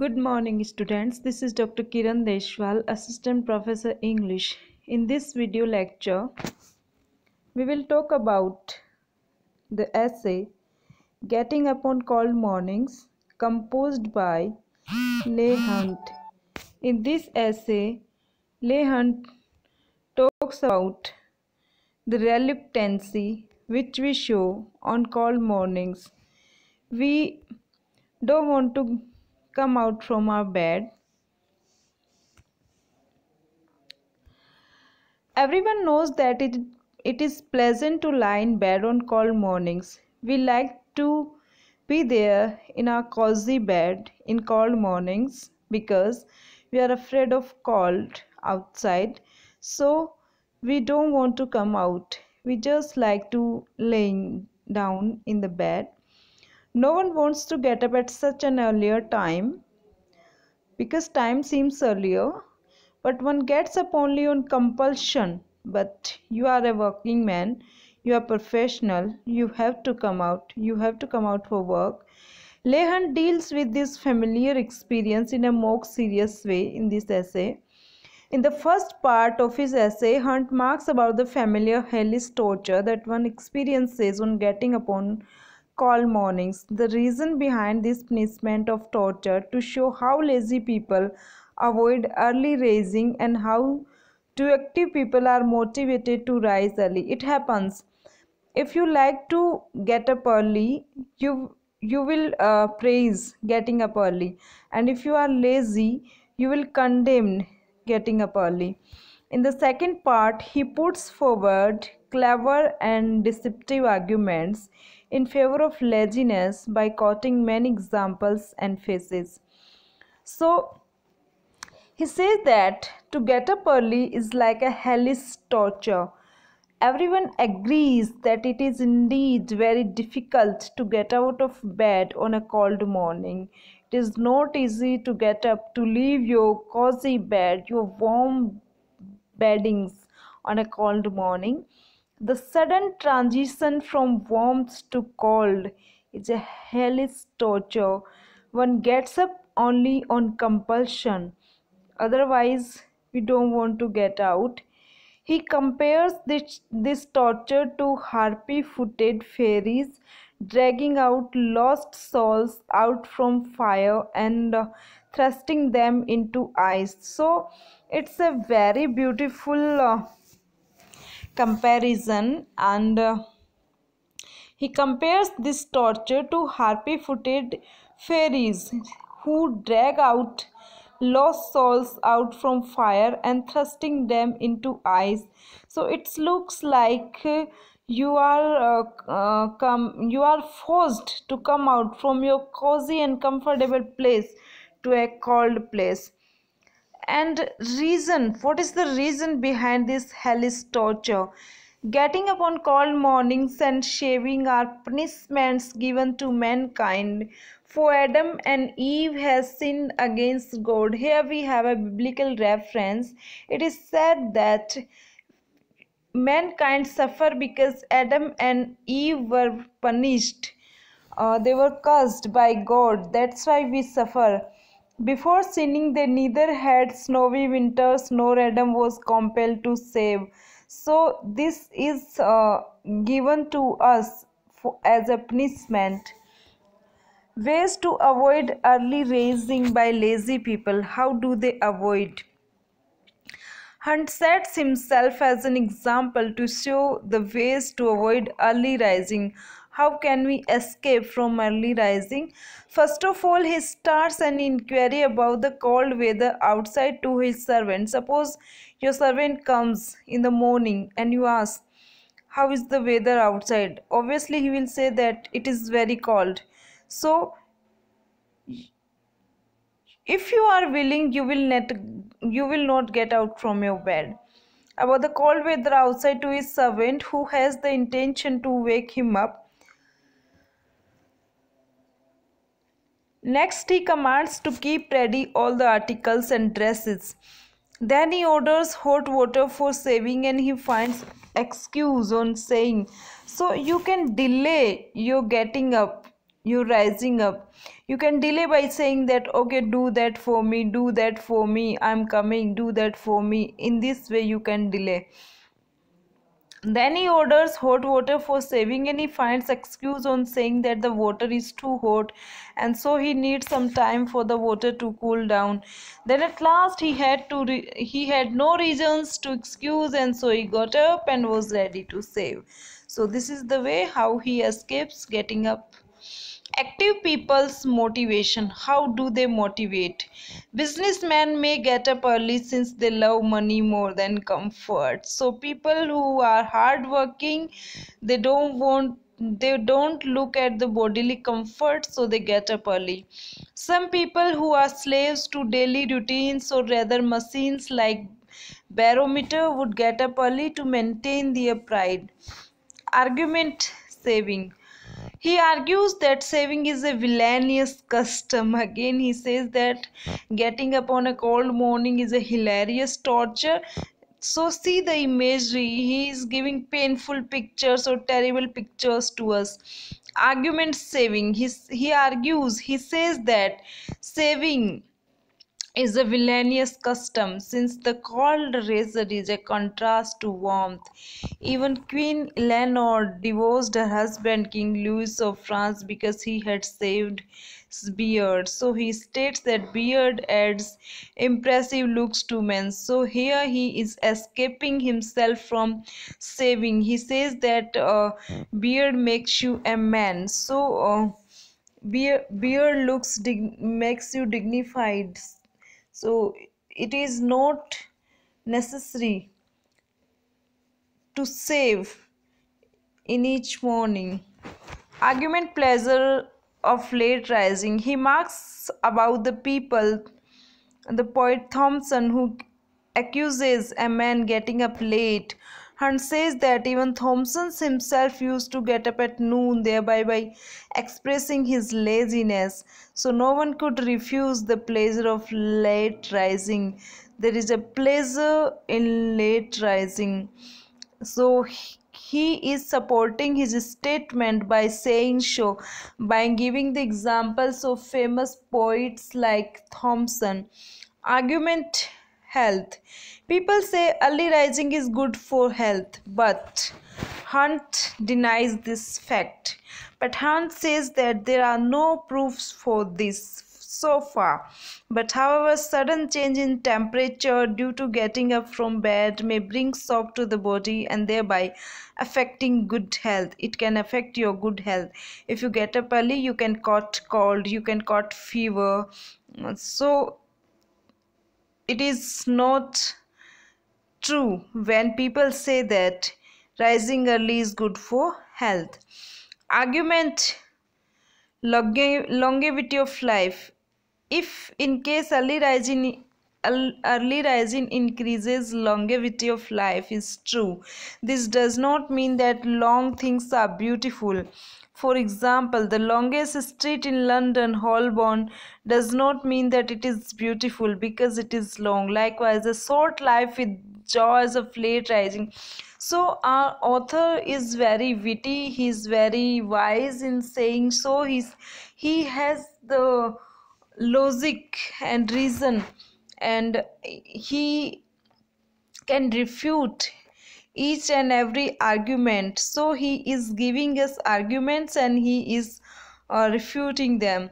Good morning students. This is Dr. Kiran Deshwal, Assistant Professor English. In this video lecture, we will talk about the essay Getting Upon Cold Mornings composed by Leigh Hunt. In this essay, Leigh Hunt talks about the reluctancy which we show on cold mornings. We don't want to come out from our bed. Everyone knows that it, it is pleasant to lie in bed on cold mornings. We like to be there in our cozy bed in cold mornings because we are afraid of cold outside. So we don't want to come out. We just like to laying down in the bed no one wants to get up at such an earlier time because time seems earlier, but one gets up only on compulsion. But you are a working man, you are professional, you have to come out, you have to come out for work. Lehan deals with this familiar experience in a more serious way in this essay. In the first part of his essay, Hunt marks about the familiar hellish torture that one experiences on getting upon called mornings. The reason behind this punishment of torture to show how lazy people avoid early rising and how too active people are motivated to rise early. It happens. If you like to get up early, you you will uh, praise getting up early, and if you are lazy, you will condemn getting up early. In the second part, he puts forward clever and deceptive arguments in favor of laziness by quoting many examples and faces, So, he says that to get up early is like a hellish torture. Everyone agrees that it is indeed very difficult to get out of bed on a cold morning. It is not easy to get up to leave your cozy bed, your warm beddings on a cold morning the sudden transition from warmth to cold is a hellish torture. One gets up only on compulsion, otherwise, we don't want to get out. He compares this, this torture to harpy footed fairies dragging out lost souls out from fire and uh, thrusting them into ice. So, it's a very beautiful. Uh, comparison and uh, he compares this torture to harpy footed fairies who drag out lost souls out from fire and thrusting them into ice so it looks like uh, you are uh, uh, come you are forced to come out from your cozy and comfortable place to a cold place and reason what is the reason behind this hellish torture getting up on cold mornings and shaving are punishments given to mankind for adam and eve has sinned against god here we have a biblical reference it is said that mankind suffer because adam and eve were punished uh, they were cursed by god that's why we suffer before sinning, they neither had snowy winters nor Adam was compelled to save. So, this is uh, given to us for, as a punishment. Ways to avoid early raising by lazy people. How do they avoid? Hunt sets himself as an example to show the ways to avoid early rising. How can we escape from early rising? First of all, he starts an inquiry about the cold weather outside to his servant. Suppose your servant comes in the morning and you ask, how is the weather outside? Obviously, he will say that it is very cold. So, if you are willing, you will not, you will not get out from your bed about the cold weather outside to his servant who has the intention to wake him up Next, he commands to keep ready all the articles and dresses. Then he orders hot water for saving and he finds excuse on saying, So you can delay your getting up, your rising up. You can delay by saying that, okay, do that for me, do that for me, I'm coming, do that for me. In this way, you can delay. Then he orders hot water for saving and he finds excuse on saying that the water is too hot and so he needs some time for the water to cool down. Then at last he had to he had no reasons to excuse and so he got up and was ready to save. So this is the way how he escapes getting up. Active people's motivation. How do they motivate? Businessmen may get up early since they love money more than comfort. So people who are hardworking, they don't want they don't look at the bodily comfort so they get up early some people who are slaves to daily routines or rather machines like barometer would get up early to maintain their pride argument saving he argues that saving is a villainous custom. Again, he says that getting up on a cold morning is a hilarious torture so see the imagery he is giving painful pictures or terrible pictures to us argument saving he, he argues he says that saving is a villainous custom since the cold razor is a contrast to warmth. Even Queen Eleanor divorced her husband King Louis of France because he had shaved his beard. So he states that beard adds impressive looks to men. So here he is escaping himself from shaving. He says that uh, beard makes you a man. So uh, beard, beard looks makes you dignified so it is not necessary to save in each morning argument pleasure of late rising he marks about the people the poet thompson who accuses a man getting up late Hunt says that even Thompson himself used to get up at noon, thereby by expressing his laziness. So no one could refuse the pleasure of late rising. There is a pleasure in late rising. So he is supporting his statement by saying so by giving the examples of famous poets like Thompson. Argument health. People say early rising is good for health, but Hunt denies this fact. But Hunt says that there are no proofs for this so far. But however, sudden change in temperature due to getting up from bed may bring shock to the body and thereby affecting good health. It can affect your good health. If you get up early, you can caught cold, you can caught fever. So it is not true when people say that rising early is good for health. Argument longevity of life. If in case early rising early rising increases longevity of life is true this does not mean that long things are beautiful for example, the longest street in London, Holborn, does not mean that it is beautiful because it is long. Likewise, a short life with jaws of late rising. So our author is very witty. He is very wise in saying so. He's he has the logic and reason, and he can refute each and every argument so he is giving us arguments and he is uh, refuting them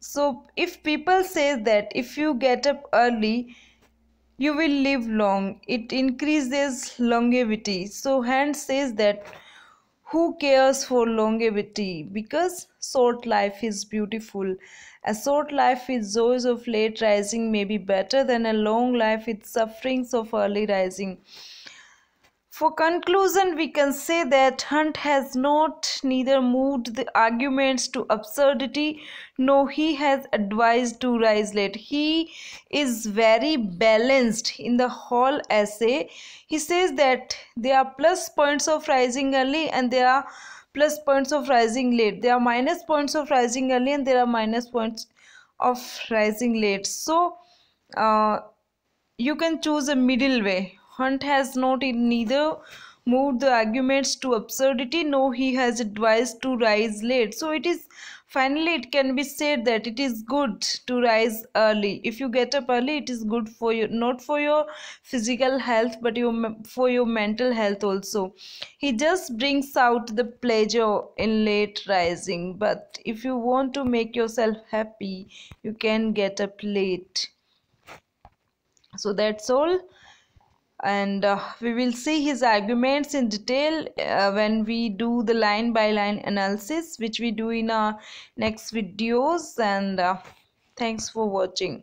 so if people say that if you get up early you will live long it increases longevity so hand says that who cares for longevity because short life is beautiful a short life with joys of late rising may be better than a long life with sufferings of early rising for conclusion, we can say that Hunt has not neither moved the arguments to absurdity, nor he has advised to rise late. He is very balanced in the whole essay. He says that there are plus points of rising early and there are plus points of rising late. There are minus points of rising early and there are minus points of rising late. So, uh, you can choose a middle way Hunt has not in neither moved the arguments to absurdity no he has advised to rise late so it is finally it can be said that it is good to rise early if you get up early it is good for you not for your physical health but your for your mental health also he just brings out the pleasure in late rising but if you want to make yourself happy you can get up late so that's all and uh, we will see his arguments in detail uh, when we do the line by line analysis which we do in our next videos and uh, thanks for watching